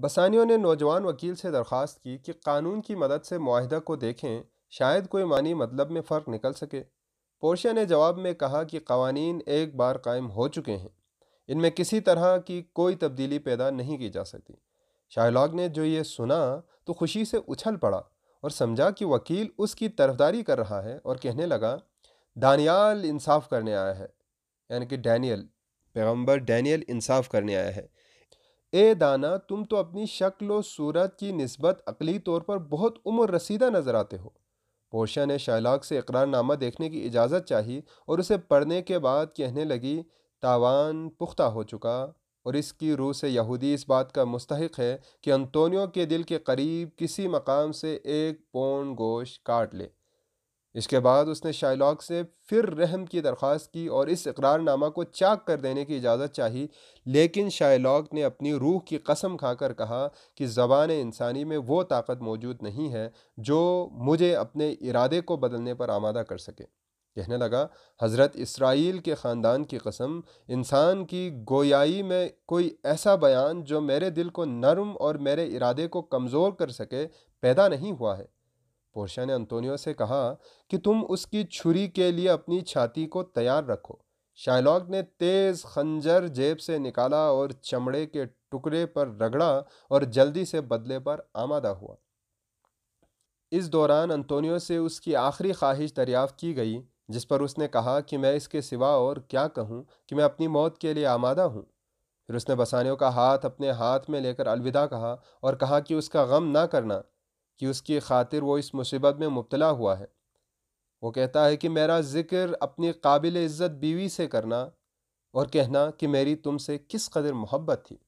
बसानियों ने नौजवान वकील से दरख्वास्त की कि कानून की मदद से माहदा को देखें शायद कोई मानी मतलब में फ़र्क निकल सके पोर्शिया ने जवाब में कहा कि कवानीन एक बार कायम हो चुके हैं इनमें किसी तरह की कोई तब्दीली पैदा नहीं की जा सकती शाहलाग ने जो ये सुना तो खुशी से उछल पड़ा और समझा कि वकील उसकी तरफदारी कर रहा है और कहने लगा दानियाल इंसाफ करने आया है यानी कि डैनियल पैगंबर डैनियल इंसाफ करने आया है ए दाना तुम तो अपनी शक्ल व सूरत की नस्बत अकली तौर पर बहुत उम्र रसीदा नज़र आते हो पोशा ने शैलाक से इकरारनामा देखने की इजाज़त चाही और उसे पढ़ने के बाद कहने लगी तावान पुख्ता हो चुका और इसकी रूह से यहूदी इस बात का मुस्तक है कि अंतोनियो के दिल के करीब किसी मकाम से एक पौन गोश काट ले इसके बाद उसने शाइलॉक से फिर रहम की दरख्वास्त की और इस इकरारनामा को चाक कर देने की इजाज़त चाही लेकिन शाइलॉक ने अपनी रूह की कसम खाकर कहा कि ज़बान इंसानी में वो ताकत मौजूद नहीं है जो मुझे अपने इरादे को बदलने पर आमादा कर सके कहने लगा हज़रत इसराइल के ख़ानदान की कसम इंसान की गोयाई में कोई ऐसा बयान जो मेरे दिल को नरम और मेरे इरादे को कमज़ोर कर सके पैदा नहीं हुआ है पोर्शा ने अंतोनियो से कहा कि तुम उसकी छुरी के लिए अपनी छाती को तैयार रखो शाइलॉग ने तेज खंजर जेब से निकाला और चमड़े के टुकड़े पर रगड़ा और जल्दी से बदले पर आमादा हुआ इस दौरान अंतोनियो से उसकी आखिरी ख्वाहिश दरियाफ्त की गई जिस पर उसने कहा कि मैं इसके सिवा और क्या कहूँ कि मैं अपनी मौत के लिए आमादा हूँ फिर उसने बसानियों का हाथ अपने हाथ में लेकर अलविदा कहा और कहा कि उसका गम ना करना कि उसकी खातिर वो इस मुसीबत में मुबतला हुआ है वो कहता है कि मेरा ज़िक्र अपनी काबिल इज़्ज़त बीवी से करना और कहना कि मेरी तुमसे किस कदर मोहब्बत थी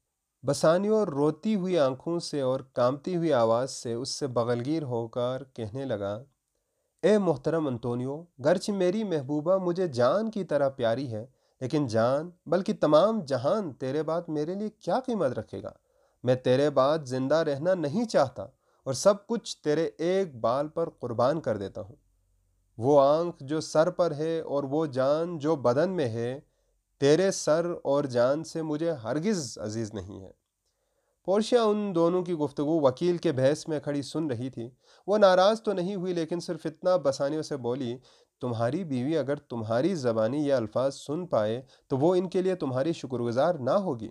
बसानी और रोती हुई आंखों से और कामती हुई आवाज़ से उससे बगलगीर होकर कहने लगा ए मोहतरम अंतोनियो गर्च मेरी महबूबा मुझे जान की तरह प्यारी है लेकिन जान बल्कि तमाम जहान तेरे बाद मेरे लिए क्या कीमत रखेगा मैं तेरे बाद ज़िंदा रहना नहीं चाहता और सब कुछ तेरे एक बाल पर कुर्बान कर देता हूँ वो आंख जो सर पर है और वो जान जो बदन में है तेरे सर और जान से मुझे हरगिज़ अजीज़ नहीं है पोर्शिया उन दोनों की गुफ्तु वकील के बहस में खड़ी सुन रही थी वो नाराज़ तो नहीं हुई लेकिन सिर्फ इतना बसानियों से बोली तुम्हारी बीवी अगर तुम्हारी ज़बानी या अल्फाज सुन पाए तो वो इनके लिए तुम्हारी शुक्रगुजार ना होगी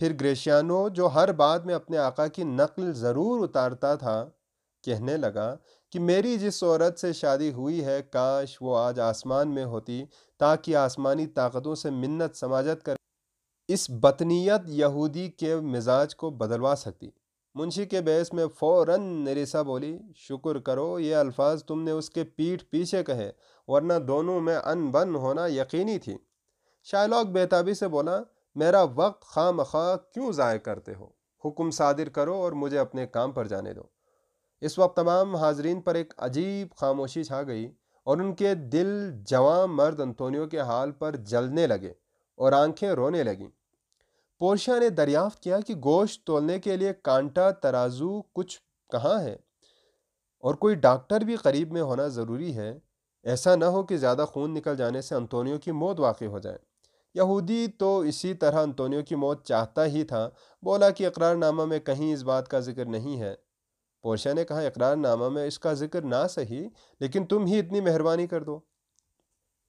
फिर ग्रेशियानो जो हर बात में अपने आका की नकल ज़रूर उतारता था कहने लगा कि मेरी जिस औरत से शादी हुई है काश वो आज आसमान में होती ताकि आसमानी ताकतों से मिन्नत समाजत कर इस बतनीत यहूदी के मिजाज को बदलवा सकती मुंशी के बहस में फ़ौर नरेसा बोली शुक्र करो ये अल्फाज तुमने उसके पीठ पीछे कहे वरना दोनों में अनबन होना यकीनी थी शायलॉग बेताबी से बोला मेरा वक्त खाम खा क्यों ज़ाय करते हो हुक्म सादिर करो और मुझे अपने काम पर जाने दो इस वक्त तमाम हाजरीन पर एक अजीब खामोशी छा गई और उनके दिल जवां मर्द अंतोनियो के हाल पर जलने लगे और आंखें रोने लगीं पोर्शिया ने दरियाफ्त किया कि गोश्त तोलने के लिए कांटा तराजू कुछ कहाँ है और कोई डॉक्टर भी करीब में होना ज़रूरी है ऐसा ना हो कि ज़्यादा खून निकल जाने से अंतोनियो की मौत वाक़ हो जाए यहूदी तो इसी तरह अंतोनियो की मौत चाहता ही था बोला कि इकरारनामा में कहीं इस बात का जिक्र नहीं है पोर्शा ने कहा इकरारनामा में इसका जिक्र ना सही लेकिन तुम ही इतनी मेहरबानी कर दो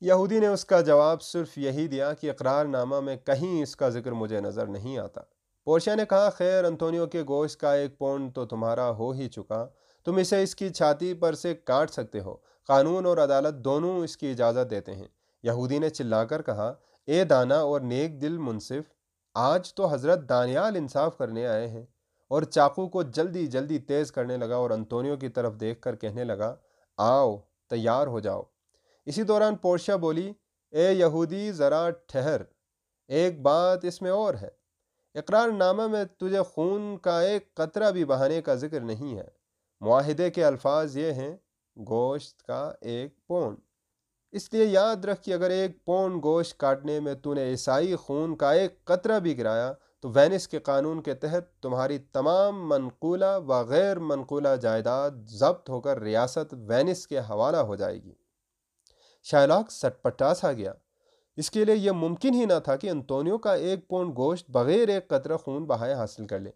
यहूदी ने उसका जवाब सिर्फ यही दिया कि इकरारनामा में कहीं इसका जिक्र मुझे नज़र नहीं आता पोर्शा ने कहा खैर अंतोनियो के गोश्त का एक पौंड तो तुम्हारा हो ही चुका तुम इसे इसकी छाती पर से काट सकते हो कानून और अदालत दोनों इसकी इजाज़त देते हैं यहूदी ने चिल्लाकर कहा ए दाना और नेक दिल मुनसिफ आज तो हज़रत दानियाल इंसाफ करने आए हैं और चाकू को जल्दी जल्दी तेज़ करने लगा और अंतोनियो की तरफ देख कर कहने लगा आओ तैयार हो जाओ इसी दौरान पोर्शा बोली ए यहूदी ज़रा ठहर एक बात इसमें और है इकरार नामा में तुझे खून का एक कतरा भी बहाने का जिक्र नहीं है माहदे के अल्फाज ये हैं गोश्त का एक पौंड इसलिए याद रख कि अगर एक पौन गोश्त काटने में तूने ईसाई खून का एक कतरा भी गिराया तो वेनिस के कानून के तहत तुम्हारी तमाम मनकूला व गैर मनकूला जायदाद जब्त होकर रियासत वेनिस के हवाला हो जाएगी शायलाक सटपटासा गया इसके लिए यह मुमकिन ही ना था कि अंतोनियो का एक पौंड गोश्त बग़ैर एक कतरा खून बहाए हासिल कर ले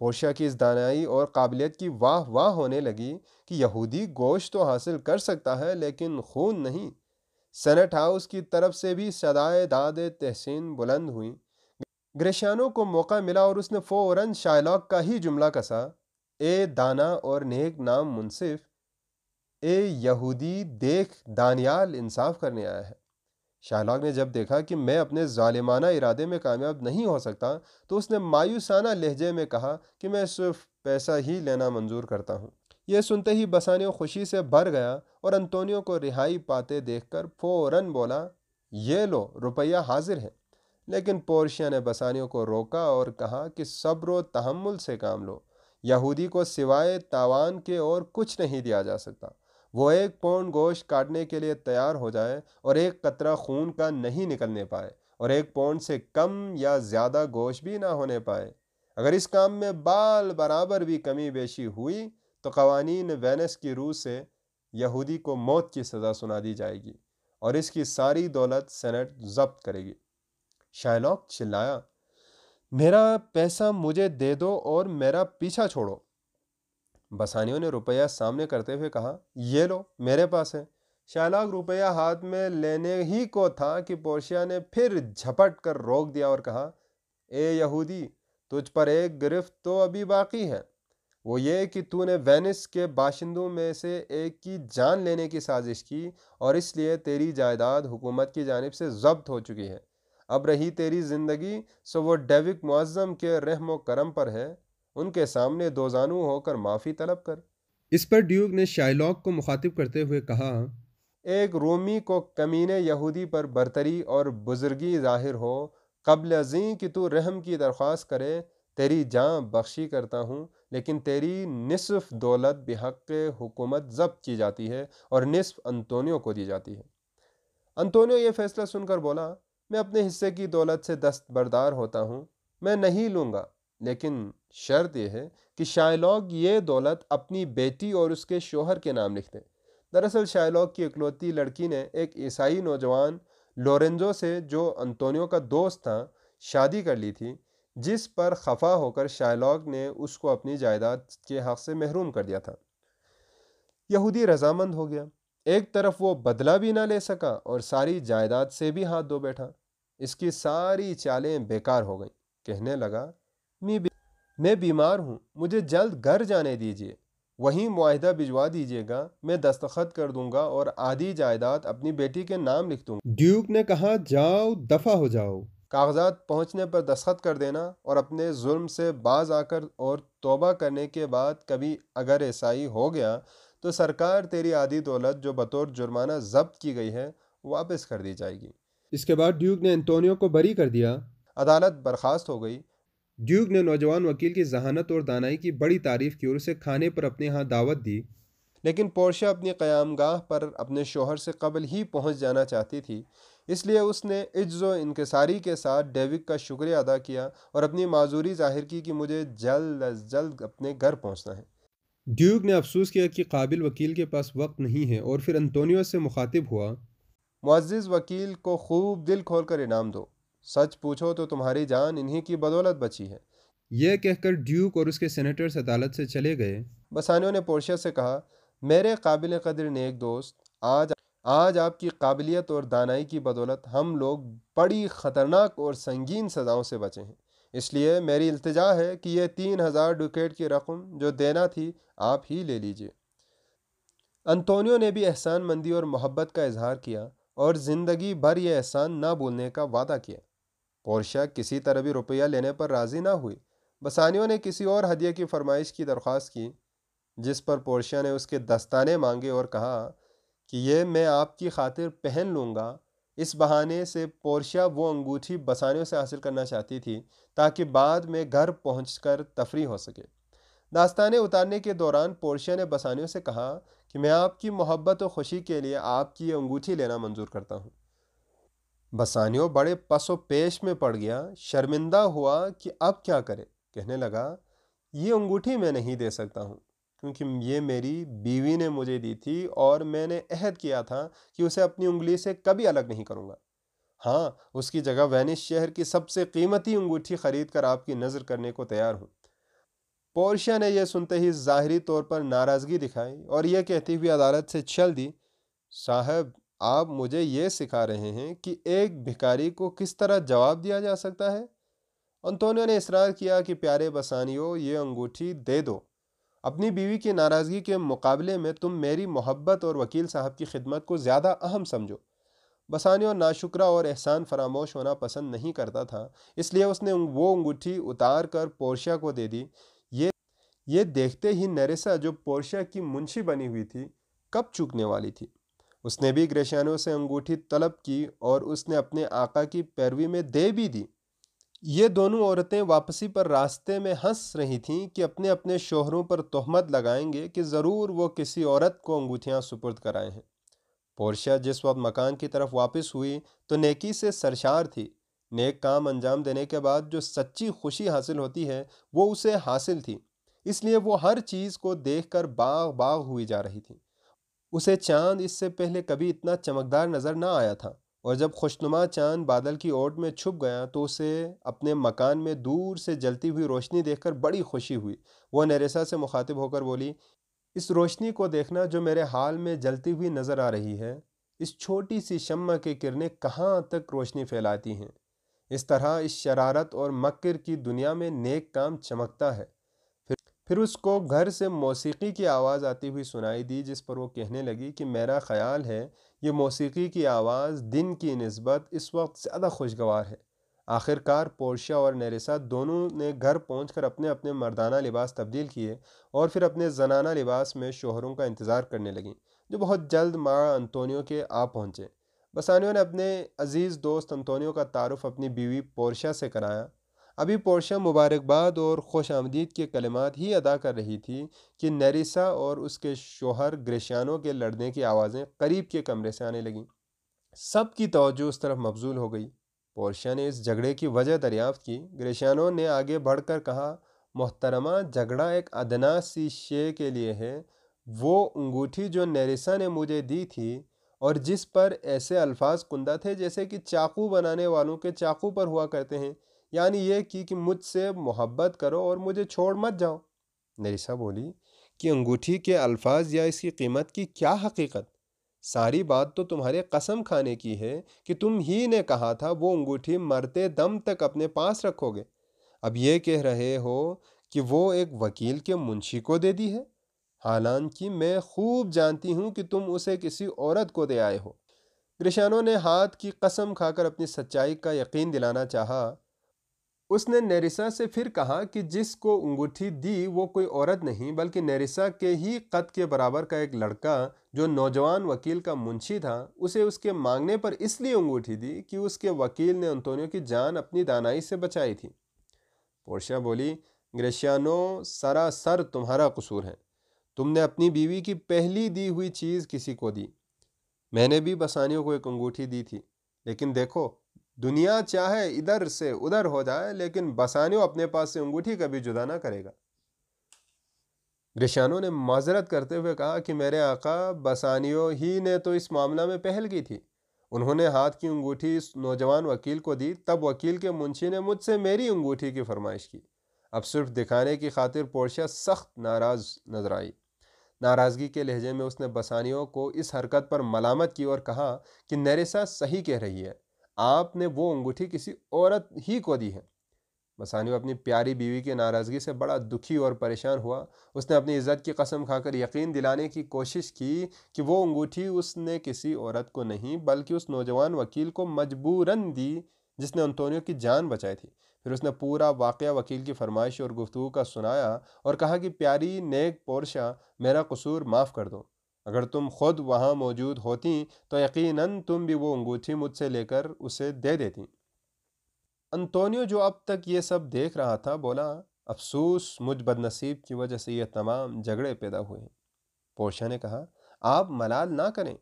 पोशा की इस दानाई और काबिलियत की वाह वाह होने लगी कि यहूदी गोश्त तो हासिल कर सकता है लेकिन खून नहीं सेनेट हाउस की तरफ से भी सदाए दाद तहसीन बुलंद हुई ग्रेशानो को मौका मिला और उसने फ़ौरन शायलॉक का ही जुमला कसा ए दाना और नेक नाम मुनसिफ ए यहूदी देख दानियाल इंसाफ करने आया है शाहलाग ने जब देखा कि मैं अपने ालिमाना इरादे में कामयाब नहीं हो सकता तो उसने मायूसाना लहजे में कहा कि मैं सिर्फ पैसा ही लेना मंजूर करता हूँ यह सुनते ही बसानियो खुशी से भर गया और अंतोनियो को रिहाई पाते देखकर फौरन बोला ये लो रुपया हाजिर है लेकिन पोर्शिया ने बसानियों को रोका और कहा कि सब्र तहमुल से काम लो यहूदी को सिवाय तावान के और कुछ नहीं दिया जा सकता वो एक पौंड गोश्त काटने के लिए तैयार हो जाए और एक कतरा खून का नहीं निकलने पाए और एक पौंड से कम या ज़्यादा गोश्त भी ना होने पाए अगर इस काम में बाल बराबर भी कमी बेशी हुई तो कवानीन वेनस की रूह से यहूदी को मौत की सज़ा सुना दी जाएगी और इसकी सारी दौलत सेनेट जब्त करेगी शाइलॉक चिल्लाया मेरा पैसा मुझे दे दो और मेरा पीछा छोड़ो बसानियों ने रुपया सामने करते हुए कहा ये लो मेरे पास है शाइलाग रुपया हाथ में लेने ही को था कि पोर्शिया ने फिर झपट कर रोक दिया और कहा ए यहूदी तुझ पर एक गिरफ्त तो अभी बाकी है वो ये कि तूने वेनिस के बाशिंदों में से एक की जान लेने की साजिश की और इसलिए तेरी जायदाद हुकूमत की जानब से जब्त हो चुकी है अब रही तेरी ज़िंदगी सो वो डेविक मुआज़म के रहम करम पर है उनके सामने दोजानू होकर माफ़ी तलब कर इस पर ड्यूक ने शाइलॉक को मुखातिब करते हुए कहा एक रोमी को कमीने यहूदी पर बरतरी और बुजुर्गी जाहिर हो कबल जी कि तू रहम की दरख्वास्त करे तेरी जान बख्शी करता हूँ लेकिन तेरी निसफ़ दौलत बेहक हुकूमत जब्त की जाती है और निसफ़ अंतोनियो को दी जाती है अंतोनियो ये फ़ैसला सुनकर बोला मैं अपने हिस्से की दौलत से दस्तबरदार होता हूँ मैं नहीं लूँगा लेकिन शर्त यह है कि शायलॉग ये दौलत अपनी बेटी और उसके शोहर के नाम लिख दे दरअसल शायलॉग की इकलौती लड़की ने एक ईसाई नौजवान लोरेंजो से जो अंतोनियो का दोस्त था शादी कर ली थी जिस पर खफा होकर शायलॉग ने उसको अपनी जायदाद के हक़ से महरूम कर दिया था यहूदी रजामंद हो गया एक तरफ वो बदला भी ना ले सका और सारी जायदाद से भी हाथ धो बैठा इसकी सारी चालें बेकार हो गईं कहने लगा मी भी मैं बीमार हूँ मुझे जल्द घर जाने दीजिए वहीं माहिदा भिजवा दीजिएगा मैं दस्तखत कर दूंगा और आधी जायदाद अपनी बेटी के नाम लिख दूंगा ड्यूक ने कहा जाओ दफा हो जाओ कागजात पहुंचने पर दस्खत कर देना और अपने जुल्म से बाज आकर और तोबा करने के बाद कभी अगर ही हो गया तो सरकार तेरी आधी दौलत जो बतौर जुर्माना जब्त की गई है वापस कर दी जाएगी इसके बाद ड्यूक ने एंटोनियो को बरी कर दिया अदालत बर्खास्त हो गई ड्यूक ने नौजवान वकील की जहानत और दानाई की बड़ी तारीफ़ की और उसे खाने पर अपने यहाँ दावत दी लेकिन पोर्शा अपनी क़यामगाह पर अपने शोहर से कबल ही पहुँच जाना चाहती थी इसलिए उसने इज्ज़ो इनकसारी के साथ डेविक का शुक्रिया अदा किया और अपनी माजूरी जाहिर की कि मुझे जल्द अज जल्द अपने घर पहुंचना है ड्यूक ने अफसोस किया कि काबिल वकील के पास वक्त नहीं है और फिर अंतोनियो से मुखातिब हुआ मुआज़ वकील को खूब दिल खोल कर इनाम दो सच पूछो तो तुम्हारी जान इन्हीं की बदौलत बची है यह कहकर ड्यूक और उसके सेनेटर्स अदालत से चले गए बसानियों ने पोर्शिया से कहा मेरे काबिल कदर ने एक दोस्त आज आज आपकी काबिलियत और दानाई की बदौलत हम लोग बड़ी ख़तरनाक और संगीन सज़ाओं से बचे हैं इसलिए मेरी इल्तजा है कि यह तीन हज़ार डुकेट की रकम जो देना थी आप ही ले लीजिए अंतोनियो ने भी एहसान मंदी और मोहब्बत का इजहार किया और ज़िंदगी भर यह एहसान ना भूलने का वादा किया पोर्शा किसी तरह भी रुपया लेने पर राज़ी ना हुई बसानियों ने किसी और हदिये की फरमाइश की दरख्वास्त की जिस पर पोर्शा ने उसके दस्ताने मांगे और कहा कि यह मैं आपकी खातिर पहन लूँगा इस बहाने से पोर्शिया वो अंगूठी बसानियों से हासिल करना चाहती थी ताकि बाद में घर पहुँच कर तफरी हो सके दास्तानें उतारने के दौरान पोर्शिया ने बसानियों से कहा कि मैं आपकी मोहब्बत और खुशी के लिए आपकी अंगूठी लेना मंजूर करता हूँ बसानियों बड़े पसो पेश में पड़ गया शर्मिंदा हुआ कि अब क्या करे कहने लगा ये अंगूठी मैं नहीं दे सकता हूँ क्योंकि ये मेरी बीवी ने मुझे दी थी और मैंने अहद किया था कि उसे अपनी उंगली से कभी अलग नहीं करूँगा हाँ उसकी जगह वेनिस शहर की सबसे कीमती अंगूठी खरीद कर आपकी नज़र करने को तैयार हूँ पोर्शिया ने यह सुनते ही ज़ाहरी तौर पर नाराज़गी दिखाई और यह कहती हुई अदालत से छल दी साहब आप मुझे ये सिखा रहे हैं कि एक भिकारी को किस तरह जवाब दिया जा सकता है अंतोनियो ने इसरार किया कि प्यारे बसानियों ये अंगूठी दे दो अपनी बीवी की नाराज़गी के मुकाबले में तुम मेरी मोहब्बत और वकील साहब की खिदमत को ज़्यादा अहम समझो बसानी और नाशुक्रा और एहसान फरामोश होना पसंद नहीं करता था इसलिए उसने वो अंगूठी उतार कर पोर्शिया को दे दी ये ये देखते ही नरेसा जो पोर्शिया की मुंशी बनी हुई थी कब चूकने वाली थी उसने भी ग्रेशानों से अंगूठी तलब की और उसने अपने आका की पैरवी में दे भी दी ये दोनों औरतें वापसी पर रास्ते में हंस रही थीं कि अपने अपने शोहरों पर तोहमत लगाएंगे कि ज़रूर वो किसी औरत को अंगूठियाँ सुपुर्द कराए हैं पोर्शा जिस वक्त मकान की तरफ वापस हुई तो नेकी से सरशार थी नेक काम अंजाम देने के बाद जो सच्ची खुशी हासिल होती है वो उसे हासिल थी इसलिए वो हर चीज़ को देख कर बाग बाग हुई जा रही थी उसे चांद इससे पहले कभी इतना चमकदार नज़र ना आया था और जब खुशनुमा चांद बादल की ओट में छुप गया तो उसे अपने मकान में दूर से जलती हुई रोशनी देखकर बड़ी खुशी हुई वह नरेसा से मुखातिब होकर बोली इस रोशनी को देखना जो मेरे हाल में जलती हुई नज़र आ रही है इस छोटी सी शम्मा के किरणें कहाँ तक रोशनी फैलाती हैं इस तरह इस शरारत और मकर की दुनिया में नेक काम चमकता है फिर उसको घर से मौसीकी की आवाज़ आती हुई सुनाई दी जिस पर वो कहने लगी कि मेरा ख़्याल है ये मौसीकी की आवाज़ दिन की नस्बत इस वक्त ज़्यादा खुशगवार है आखिरकार पोर्शा और नरेसा दोनों ने घर कर अपने अपने मर्दाना लिबास तब्दील किए और फिर अपने जनाना लिबास में शोहरों का इंतज़ार करने लगीं जो बहुत जल्द माँ अंतोनियो के आ पहुँचे बसानियों ने अपने अज़ीज़ दोस्त अंतोनियो का तारफ़ अपनी बीवी पोर्शा से कराया अभी पोर्शा मुबारकबाद और खुश आमदीद के कलमात ही अदा कर रही थी कि नरिसा और उसके शोहर ग्रेशानों के लड़ने की आवाज़ें करीब के कमरे से आने लगीं सब की तोज्जो उस तरफ मबजूल हो गई पोर्शा ने इस झगड़े की वजह दरियाफ़त की ग्रेशानों ने आगे बढ़कर कहा मोहतरमा झगड़ा एक अदना सी शे के लिए है वो अंगूठी जो नरिसा ने मुझे दी थी और जिस पर ऐसे अल्फाज कुंदा थे जैसे कि चाकू बनाने वालों के चाकू पर हुआ करते हैं यानी ये की कि मुझसे मोहब्बत करो और मुझे छोड़ मत जाओ नरिसा बोली कि अंगूठी के अल्फाज या इसकी कीमत की क्या हकीकत सारी बात तो तुम्हारे कसम खाने की है कि तुम ही ने कहा था वो अंगूठी मरते दम तक अपने पास रखोगे अब ये कह रहे हो कि वो एक वकील के मुंशी को दे दी है हालांकि मैं खूब जानती हूँ कि तुम उसे किसी औरत को दे आए हो ग्रिशानों ने हाथ की कसम खाकर अपनी सच्चाई का यकीन दिलाना चाहा उसने नरिसा से फिर कहा कि जिसको अंगूठी दी वो कोई औरत नहीं बल्कि नरिसा के ही कद के बराबर का एक लड़का जो नौजवान वकील का मुंशी था उसे उसके मांगने पर इसलिए अंगूठी दी कि उसके वकील ने अंतोनियो की जान अपनी दानाई से बचाई थी पोर्शा बोली ग्रेशियानो सरासर तुम्हारा कसूर है तुमने अपनी बीवी की पहली दी हुई चीज़ किसी को दी मैंने भी बसानियों को एक अंगूठी दी थी लेकिन देखो दुनिया चाहे इधर से उधर हो जाए लेकिन बसानियों अपने पास से अंगूठी कभी जुदा ना करेगा रिशानों ने माजरत करते हुए कहा कि मेरे आका बसानियों ही ने तो इस मामला में पहल की थी उन्होंने हाथ की अंगूठी इस नौजवान वकील को दी तब वकील के मुंशी ने मुझसे मेरी अंगूठी की फरमाइश की अब सिर्फ दिखाने की खातिर पोर्शा सख्त नाराज नजर आई नाराज़गी के लहजे में उसने बसानियों को इस हरकत पर मलामत की और कहा कि नरेसा सही कह रही है आपने वो अंगूठी किसी औरत ही को दी है मसानी अपनी प्यारी बीवी की नाराज़गी से बड़ा दुखी और परेशान हुआ उसने अपनी इज़्ज़त की कसम खाकर यकीन दिलाने की कोशिश की कि वो अंगूठी उसने किसी औरत को नहीं बल्कि उस नौजवान वकील को मजबूरन दी जिसने अंतोनियो की जान बचाई थी फिर उसने पूरा वाक़ वकील की फरमाइश और गुफ्तु का सुनाया और कहा कि प्यारी नेक पोर्शा मेरा कसूर माफ़ कर दो अगर तुम खुद वहाँ मौजूद होती तो यकीनन तुम भी वो अंगूठी मुझसे लेकर उसे दे देती अंतोनियो जो अब तक ये सब देख रहा था बोला अफसोस मुझ बदनसीब की वजह से ये तमाम झगड़े पैदा हुए पोशा ने कहा आप मलाल ना करें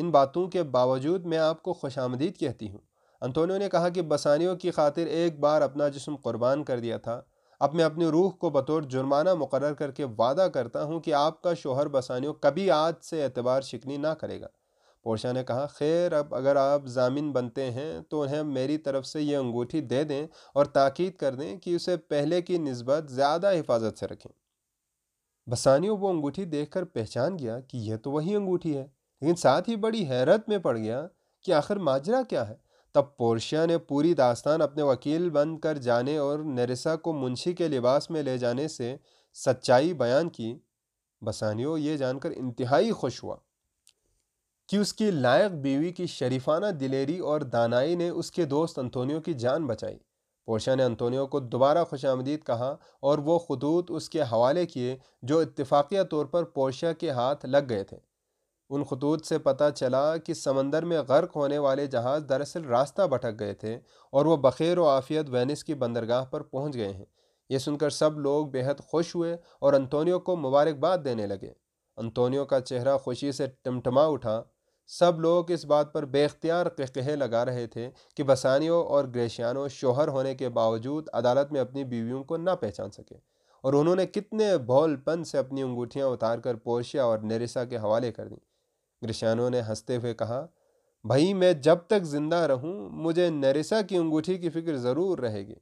इन बातों के बावजूद मैं आपको खुश आमदीद कहती हूँ अंतोनियो ने कहा कि बसानियों की खातिर एक बार अपना जिसम कुर्बान कर दिया था अब मैं अपनी रूह को बतौर जुर्माना मुकर करके वादा करता हूँ कि आपका शोहर बसानियों कभी आज से एतबार शिकनी ना करेगा पोर्शा ने कहा खैर अब अगर आप जामिन बनते हैं तो उन्हें मेरी तरफ से यह अंगूठी दे दें और ताकीद कर दें कि उसे पहले की नस्बत ज़्यादा हिफाजत से रखें बसानियों वो अंगूठी देखकर पहचान गया कि यह तो वही अंगूठी है लेकिन साथ ही बड़ी हैरत में पड़ गया कि आखिर माजरा क्या है तब पोर्शिया ने पूरी दास्तान अपने वकील बन कर जाने और नरिसा को मुंशी के लिबास में ले जाने से सच्चाई बयान की बसानियो ये जानकर इंतहाई खुश हुआ कि उसकी लायक बीवी की शरीफाना दिलेरी और दानाई ने उसके दोस्त अंतोनियो की जान बचाई पोर्शा ने अंतोनियो को दोबारा खुश आमदीद कहा और वो खतूत उसके हवाले किए जो इतफाक़िया तौर पर पोर्शा के हाथ लग गए थे उन खतूत से पता चला कि समंदर में गर्क होने वाले जहाज़ दरअसल रास्ता भटक गए थे और वह बखेर व आफियत वेनिस की बंदरगाह पर पहुंच गए हैं ये सुनकर सब लोग बेहद खुश हुए और अंतोनियो को मुबारकबाद देने लगे अंतोनियो का चेहरा खुशी से टमटमा उठा सब लोग इस बात पर बेख्तियार कहे लगा रहे थे कि बसानियो और ग्रेशियानो शोहर होने के बावजूद अदालत में अपनी बीवियों को ना पहचान सके और उन्होंने कितने भोलपन से अपनी अंगूठियाँ उतार कर पोर्शिया और नेरिसा के हवाले कर दी ग्रिशानो ने हंसते हुए कहा भाई मैं जब तक जिंदा रहूं मुझे नरेसा की अंगूठी की फिक्र ज़रूर रहेगी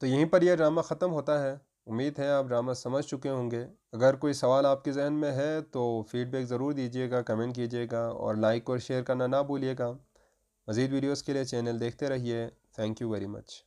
तो यहीं पर यह ड्रामा ख़त्म होता है उम्मीद है आप ड्रामा समझ चुके होंगे अगर कोई सवाल आपके जहन में है तो फीडबैक ज़रूर दीजिएगा कमेंट कीजिएगा और लाइक और शेयर करना ना भूलिएगा मज़ीद वीडियोज़ के लिए चैनल देखते रहिए थैंक यू वेरी मच